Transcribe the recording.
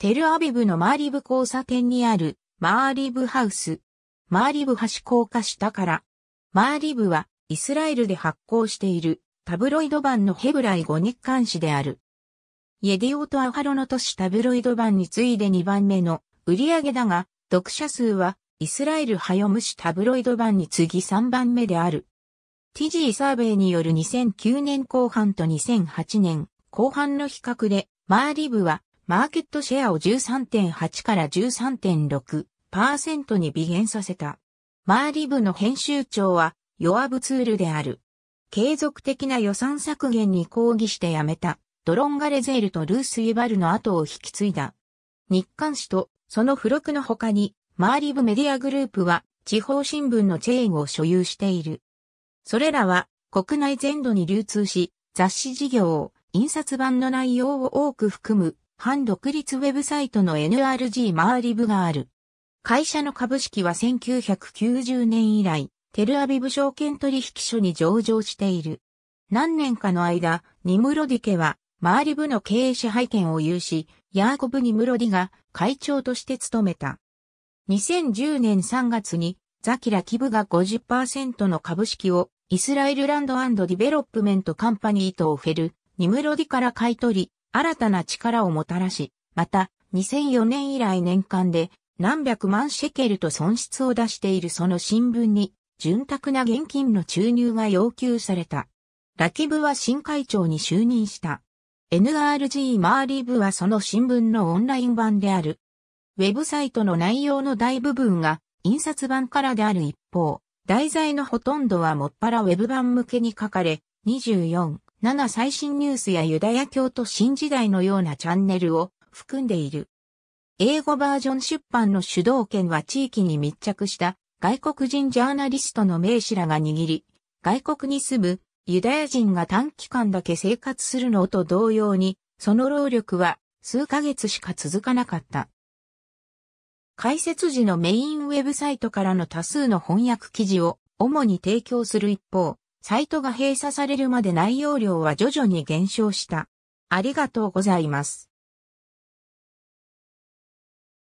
テルアビブのマーリブ交差点にあるマーリブハウス。マーリブ橋高架下から。マーリブはイスラエルで発行しているタブロイド版のヘブライ語日刊誌である。イディオとアハロの都市タブロイド版に次いで2番目の売り上げだが、読者数はイスラエルハヨムシ・タブロイド版に次3番目である。ティジーサーベイによる2009年後半と2008年後半の比較で、マーリブはマーケットシェアを13.8から13.6%に微減させた。マーリブの編集長は、弱部ツールである。継続的な予算削減に抗議して辞めた、ドロンガレゼールとルース・ユバルの後を引き継いだ。日刊誌と、その付録の他に、マーリブメディアグループは、地方新聞のチェーンを所有している。それらは、国内全土に流通し、雑誌事業を、印刷版の内容を多く含む反独立ウェブサイトの NRG マーリブがある。会社の株式は1990年以来、テルアビブ証券取引所に上場している。何年かの間、ニムロディ家は、マーリブの経営支配権を有し、ヤーコブ・ニムロディが会長として務めた。2010年3月に、ザキラ・キブが50%の株式を、イスラエルランドディベロップメントカンパニーとオフェル、ニムロディから買い取り、新たな力をもたらし、また2004年以来年間で何百万シェケルと損失を出しているその新聞に、潤沢な現金の注入が要求された。ラキブは新会長に就任した。NRG マーリブはその新聞のオンライン版である。ウェブサイトの内容の大部分が印刷版からである一方、題材のほとんどはもっぱらウェブ版向けに書かれ、24 7最新ニュースやユダヤ教と新時代のようなチャンネルを含んでいる。英語バージョン出版の主導権は地域に密着した外国人ジャーナリストの名士らが握り、外国に住むユダヤ人が短期間だけ生活するのと同様に、その労力は数ヶ月しか続かなかった。解説時のメインウェブサイトからの多数の翻訳記事を主に提供する一方、サイトが閉鎖されるまで内容量は徐々に減少した。ありがとうございます。